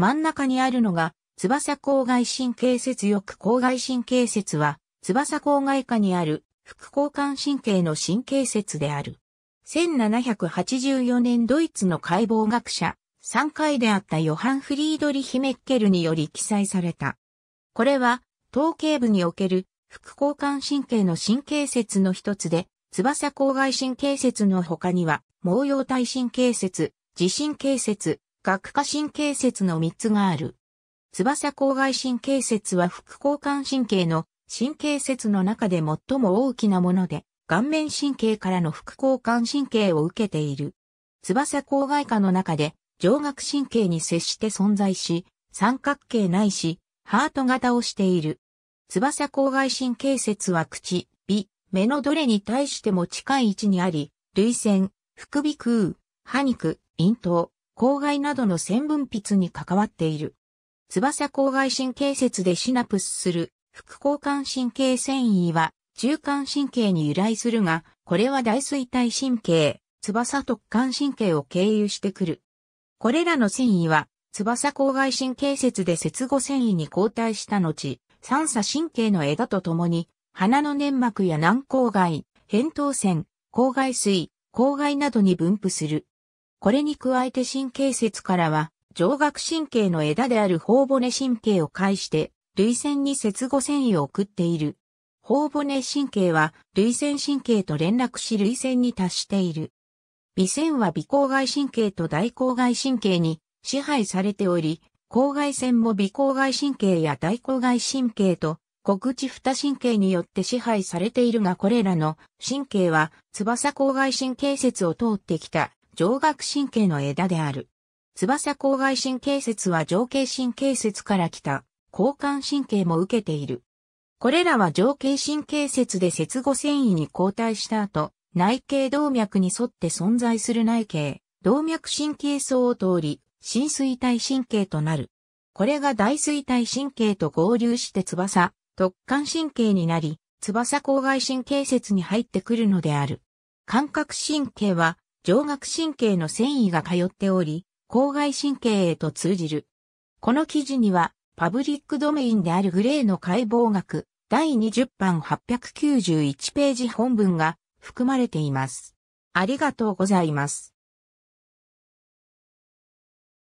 真ん中にあるのが、翼郊外神経節翼郊外神経節は、翼郊外下にある副交感神経の神経節である。1784年ドイツの解剖学者、3回であったヨハン・フリードリヒ・メッケルにより記載された。これは、統計部における副交感神経の神経節の一つで、翼郊外神経節の他には、毛様体神経節、自神経節、顎下神経節の3つがある。翼郊外神経節は副交換神経の神経節の中で最も大きなもので、顔面神経からの副交換神経を受けている。翼郊外下の中で上顎神経に接して存在し、三角形ないし、ハート型をしている。翼郊外神経節は口、鼻、目のどれに対しても近い位置にあり、涙腺、副鼻腔、歯肉、咽頭、公害などの線分泌に関わっている。翼公害神経節でシナプスする副交感神経繊維は中間神経に由来するが、これは大水体神経、翼特管神経を経由してくる。これらの繊維は翼公害神経節で接合繊維に交代した後、三叉神経の枝とともに、鼻の粘膜や軟口外、扁桃腺、口外水、口外などに分布する。これに加えて神経節からは、上顎神経の枝である頬骨神経を介して、類線に接後繊維を送っている。頬骨神経は、類線神経と連絡し類線に達している。微線は微口外神経と大口外神経に支配されており、口外線も微口外神経や大口外神経と、小口二神経によって支配されているがこれらの神経は翼口外神経節を通ってきた上顎神経の枝である。翼郊外神経節は上頸神経節から来た交換神経も受けている。これらは上頸神経節で接後繊維に交代した後、内頸動脈に沿って存在する内頸、動脈神経層を通り、浸水体神経となる。これが大水体神経と合流して翼、突貫神経になり、翼郊外神経節に入ってくるのである。感覚神経は上顎神経の繊維が通っており、口外神経へと通じる。この記事には、パブリックドメインであるグレーの解剖学第20版891ページ本文が含まれています。ありがとうございます。